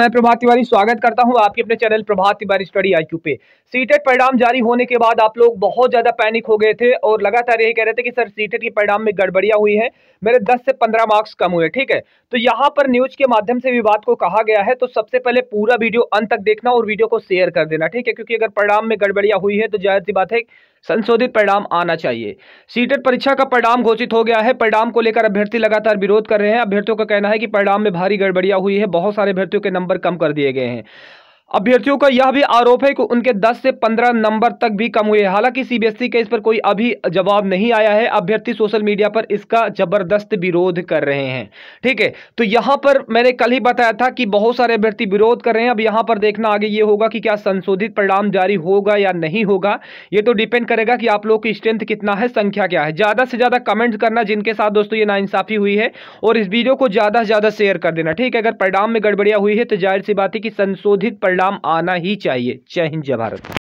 मैं प्रभात तिवारी स्वागत करता हूं आपके अपने चैनल प्रभात तिवारी स्टडी आई पे सीटेट e परिणाम जारी होने के बाद आप लोग बहुत ज्यादा पैनिक हो गए थे और लगातार यही कह रहे थे कि सर सीटेट e के परिणाम में गड़बड़ियां हुई है मेरे 10 से 15 मार्क्स कम हुए ठीक है तो यहाँ पर न्यूज के माध्यम से विवाद को कहा गया है तो सबसे पहले पूरा वीडियो अंत तक देखना और वीडियो को शेयर कर देना ठीक है क्योंकि अगर परिणाम में गड़बड़िया हुई है तो जाहिर सी बात है संशोधित परिणाम आना चाहिए सीटेट परीक्षा का परिणाम घोषित हो गया है परिणाम को लेकर अभ्यर्थी लगातार विरोध कर रहे हैं अभ्यर्थियों का कहना है कि परिणाम में भारी गड़बड़ियां हुई है बहुत सारे अभ्यर्थियों के नंबर कम कर दिए गए हैं अभ्यर्थियों का यह भी आरोप है कि उनके 10 से 15 नंबर तक भी कम हुए हालांकि सीबीएसई e के इस पर कोई अभी जवाब नहीं आया है अभ्यर्थी सोशल मीडिया पर इसका जबरदस्त विरोध कर रहे हैं ठीक है तो यहां पर मैंने कल ही बताया था कि बहुत सारे अभ्यर्थी विरोध कर रहे हैं अब यहां पर देखना आगे ये होगा कि क्या संशोधित परिणाम जारी होगा या नहीं होगा ये तो डिपेंड करेगा कि आप लोगों की स्ट्रेंथ कितना है संख्या क्या है ज़्यादा से ज़्यादा कमेंट करना जिनके साथ दोस्तों ये नाइंसाफ़ी हुई है और इस वीडियो को ज़्यादा से ज़्यादा शेयर कर देना ठीक है अगर परिणाम में गड़बड़िया हुई है तो जाहिर सी बात है कि संशोधित परिणाम परिणाम आना ही चाहिए जय हिंद जय भारत